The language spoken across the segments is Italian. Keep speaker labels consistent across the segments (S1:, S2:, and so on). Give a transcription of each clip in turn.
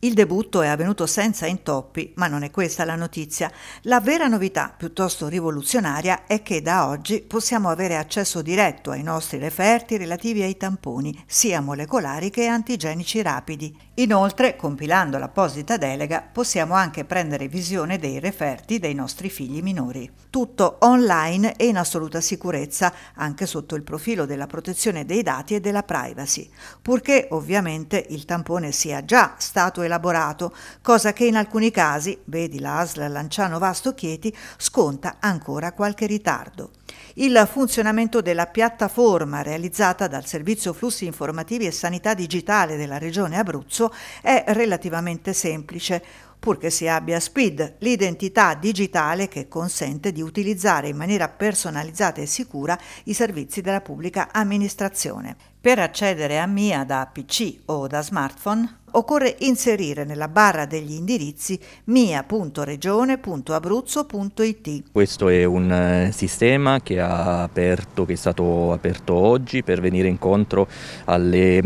S1: Il debutto è avvenuto senza intoppi, ma non è questa la notizia. La vera novità, piuttosto rivoluzionaria, è che da oggi possiamo avere accesso diretto ai nostri referti relativi ai tamponi, sia molecolari che antigenici rapidi. Inoltre, compilando l'apposita delega, possiamo anche prendere visione dei referti dei nostri figli minori. Tutto online e in assoluta sicurezza, anche sotto il profilo della protezione dei dati e della privacy, purché ovviamente il tampone sia già stato elaborato, cosa che in alcuni casi, vedi l'ASL Lanciano Vasto Chieti, sconta ancora qualche ritardo. Il funzionamento della piattaforma realizzata dal Servizio Flussi Informativi e Sanità Digitale della Regione Abruzzo è relativamente semplice purché si abbia SPID, l'identità digitale che consente di utilizzare in maniera personalizzata e sicura i servizi della pubblica amministrazione. Per accedere a MIA da PC o da smartphone occorre inserire nella barra degli indirizzi mia.regione.abruzzo.it.
S2: Questo è un eh, sistema che, aperto, che, è stato aperto oggi per venire incontro alle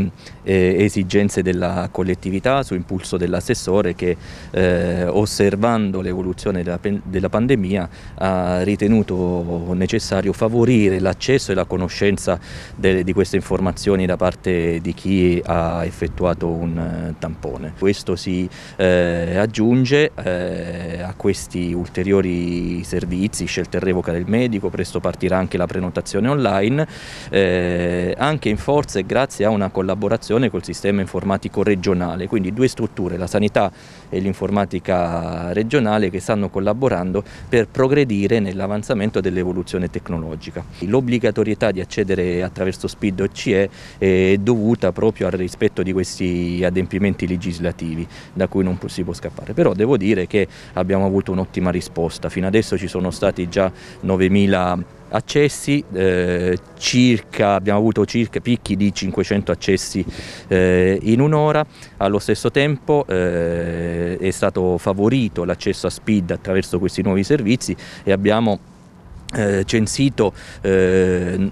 S2: eh, esigenze della collettività su impulso dell'assessore che eh, osservando l'evoluzione della, della pandemia ha ritenuto necessario favorire l'accesso e la conoscenza de, di queste informazioni segnalazioni da parte di chi ha effettuato un eh, tampone. Questo si eh, aggiunge eh, a questi ulteriori servizi, scelta e revoca del medico, presto partirà anche la prenotazione online, eh, anche in forza e grazie a una collaborazione col sistema informatico regionale, quindi due strutture, la sanità e l'informatica regionale che stanno collaborando per progredire nell'avanzamento dell'evoluzione tecnologica. L'obbligatorietà di accedere attraverso SPID o CE è dovuta proprio al rispetto di questi adempimenti legislativi da cui non si può scappare. Però devo dire che abbiamo avuto un'ottima risposta, fino adesso ci sono stati già 9.000 accessi, eh, circa, abbiamo avuto circa picchi di 500 accessi eh, in un'ora, allo stesso tempo eh, è stato favorito l'accesso a SPID attraverso questi nuovi servizi e abbiamo eh, censito eh,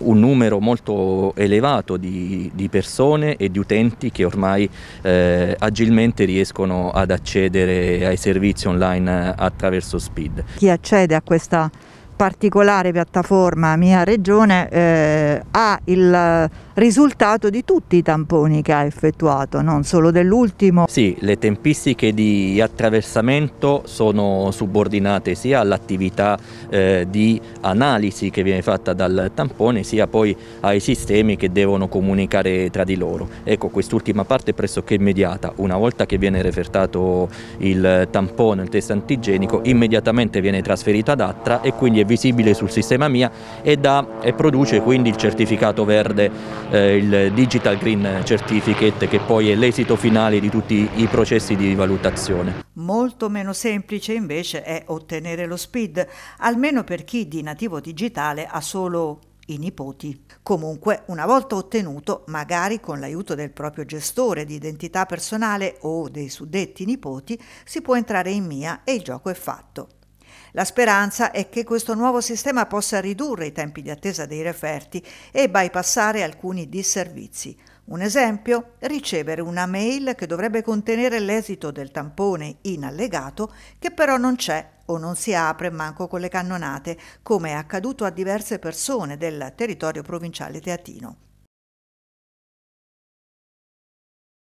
S2: un numero molto elevato di, di persone e di utenti che ormai eh, agilmente riescono ad accedere ai servizi online eh, attraverso SPID.
S1: Chi accede a questa particolare piattaforma mia regione eh, ha il risultato di tutti i tamponi che ha
S2: effettuato, non solo dell'ultimo. Sì, le tempistiche di attraversamento sono subordinate sia all'attività eh, di analisi che viene fatta dal tampone, sia poi ai sistemi che devono comunicare tra di loro. Ecco, quest'ultima parte è pressoché immediata. Una volta che viene refertato il tampone, il test antigenico, immediatamente viene trasferito ad Attra e quindi è visibile sul sistema MIA e, da, e produce quindi il certificato verde, eh, il Digital Green Certificate che poi è l'esito finale di tutti i processi di valutazione.
S1: Molto meno semplice invece è ottenere lo SPID, almeno per chi di nativo digitale ha solo i nipoti. Comunque, una volta ottenuto, magari con l'aiuto del proprio gestore di identità personale o dei suddetti nipoti, si può entrare in MIA e il gioco è fatto. La speranza è che questo nuovo sistema possa ridurre i tempi di attesa dei referti e bypassare alcuni disservizi. Un esempio, ricevere una mail che dovrebbe contenere l'esito del tampone in allegato, che però non c'è o non si apre manco con le cannonate, come è accaduto a diverse persone del territorio provinciale teatino.